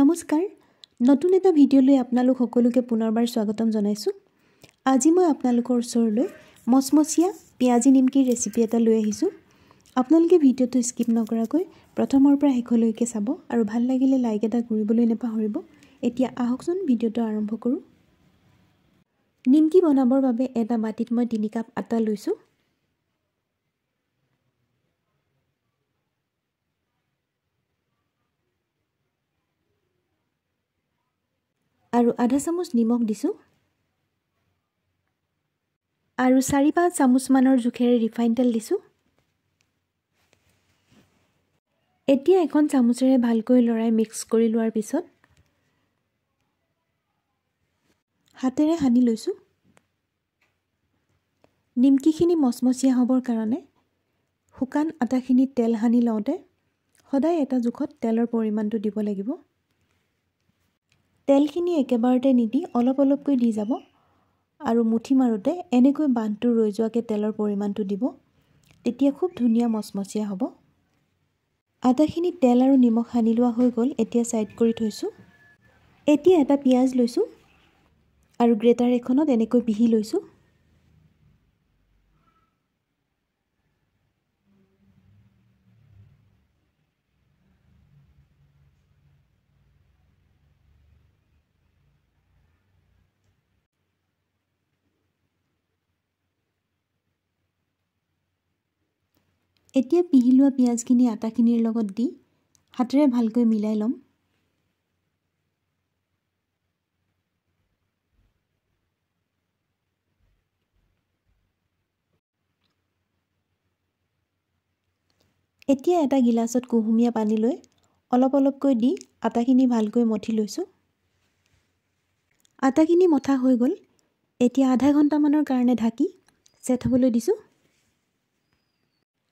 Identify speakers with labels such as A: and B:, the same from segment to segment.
A: নমস্কাৰ নতুন এটা ভিডিঅ'লৈ আপোনালোক সকলোকে পুনৰবাৰ স্বাগতম জনাইছোঁ আজি মই আপোনালোকৰ ওচৰলৈ মচমচীয়া পিঁয়াজি নিমকিৰ ৰেচিপি এটা লৈ আহিছোঁ আপোনালোকে ভিডিঅ'টো স্কিপ নকৰাকৈ প্ৰথমৰ পৰা শেষলৈকে চাব আৰু ভাল লাগিলে লাইক এটা কৰিবলৈ নাপাহৰিব এতিয়া আহকচোন ভিডিঅ'টো আৰম্ভ কৰোঁ নিমকি বনাবৰ বাবে এটা বাতিত মই তিনি কাপ আটা লৈছোঁ আৰু আধা চামুচ নিমখ দিছোঁ আৰু চাৰি পাঁচ চামুচমানৰ জোখেৰে ৰিফাইন তেল দিছোঁ এতিয়া এখন চামুচেৰে ভালকৈ লৰাই মিক্স কৰি লোৱাৰ পিছত হাতেৰে সানি লৈছোঁ নিমকিখিনি মচমচীয়া হ'বৰ কাৰণে শুকান আটাখিনি তেল সানি লওঁতে সদায় এটা জোখত তেলৰ পৰিমাণটো দিব লাগিব তেলখিনি একেবাৰতে নিদি অলপ অলপকৈ দি যাব আৰু মুঠি মাৰোঁতে এনেকৈ বান্ধটো ৰৈ যোৱাকৈ তেলৰ পৰিমাণটো দিব তেতিয়া খুব ধুনীয়া মচমচীয়া হ'ব আটাখিনি তেল আৰু নিমখ সানি লোৱা হৈ গ'ল এতিয়া ছাইড কৰি থৈছোঁ এতিয়া এটা পিঁয়াজ লৈছোঁ আৰু গ্ৰেটাৰ এখনত এনেকৈ পিহি লৈছোঁ এতিয়া পিহি লোৱা পিঁয়াজখিনি আটাখিনিৰ লগত দি হাতেৰে ভালকৈ মিলাই ল'ম এতিয়া এটা গিলাচত কুহুমীয়া পানী লৈ অলপ অলপকৈ দি আটাখিনি ভালকৈ মঠি লৈছোঁ আটাখিনি মঠা হৈ গ'ল এতিয়া আধা ঘণ্টামানৰ কাৰণে ঢাকি চেট হ'বলৈ দিছোঁ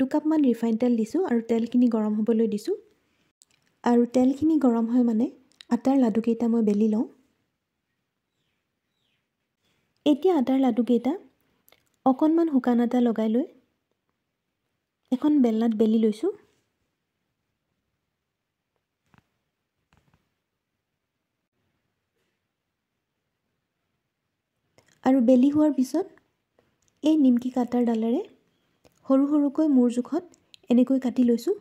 A: দুকাপমান ৰিফাইন তেল দিছোঁ আৰু তেলখিনি গৰম হ'বলৈ দিছোঁ আৰু তেলখিনি গৰম হয় মানে আটাৰ লাডুকেইটা মই বেলি লওঁ এতিয়া আটাৰ লাডুকেইটা অকণমান শুকান আটা লগাই লৈ এখন বেলনাত বেলি লৈছোঁ আৰু বেলি হোৱাৰ পিছত এই নিমকি কাটাৰ ডালেৰে সৰু সৰুকৈ মূৰ জোখত এনেকৈ কাটি লৈছোঁ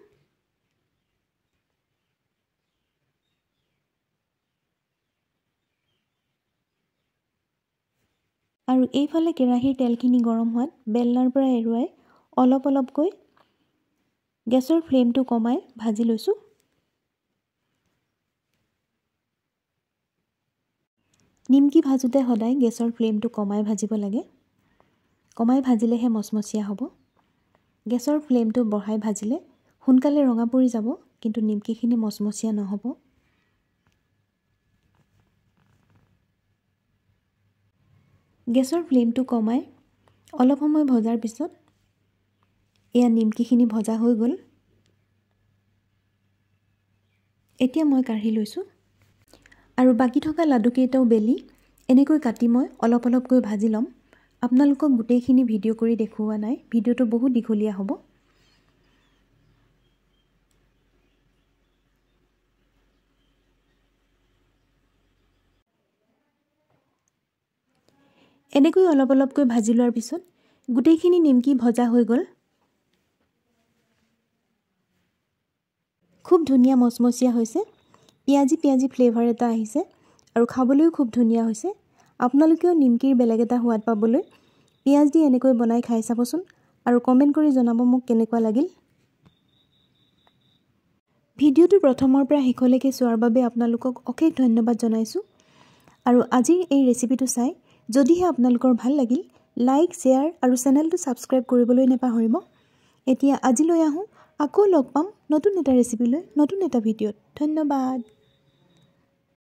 A: আৰু এইফালে কেৰাহীৰ তেলখিনি গৰম হোৱাত বেলনাৰ পৰা এৰুৱাই অলপ অলপকৈ গেছৰ ফ্লেমটো কমাই ভাজি লৈছোঁ নিমকি ভাজোঁতে সদায় গেছৰ ফ্লেমটো কমাই ভাজিব লাগে কমাই ভাজিলেহে মচমচীয়া হ'ব গেছৰ ফ্লেমটো বঢ়াই ভাজিলে সোনকালে ৰঙা পৰি যাব কিন্তু নিমকিখিনি মচমচীয়া নহ'ব গেছৰ ফ্লেমটো কমাই অলপ সময় ভজাৰ পিছত এয়া নিমকিখিনি ভজা হৈ গ'ল এতিয়া মই কাঢ়ি লৈছোঁ আৰু বাকী থকা লাডুকেইটাও বেলি এনেকৈ কাটি মই অলপ অলপকৈ ভাজি ল'ম আপোনালোকক গোটেইখিনি ভিডিঅ' কৰি দেখুওৱা নাই ভিডিঅ'টো বহুত দীঘলীয়া হ'ব এনেকৈ অলপ অলপকৈ ভাজি লোৱাৰ পিছত গোটেইখিনি নিমকি ভজা হৈ গ'ল খুব ধুনীয়া মচমচীয়া হৈছে পিঁয়াজী পিঁয়াজী ফ্লেভাৰ এটা আহিছে আৰু খাবলৈও খুব ধুনীয়া হৈছে আপোনালোকেও নিমকিৰ বেলেগ এটা সোৱাদ পাবলৈ পিঁয়াজ দি এনেকৈ বনাই খাই চাবচোন আৰু কমেণ্ট কৰি জনাব মোক কেনেকুৱা লাগিল ভিডিঅ'টো প্ৰথমৰ পৰা শেষলৈকে চোৱাৰ বাবে আপোনালোকক অশেষ ধন্যবাদ জনাইছোঁ আৰু আজিৰ এই ৰেচিপিটো চাই যদিহে আপোনালোকৰ ভাল লাগিল লাইক শ্বেয়াৰ আৰু চেনেলটো ছাবস্ক্ৰাইব কৰিবলৈ নেপাহৰিব এতিয়া আজিলৈ আহোঁ আকৌ লগ পাম নতুন এটা ৰেচিপিলৈ নতুন এটা ভিডিঅ'ত ধন্যবাদ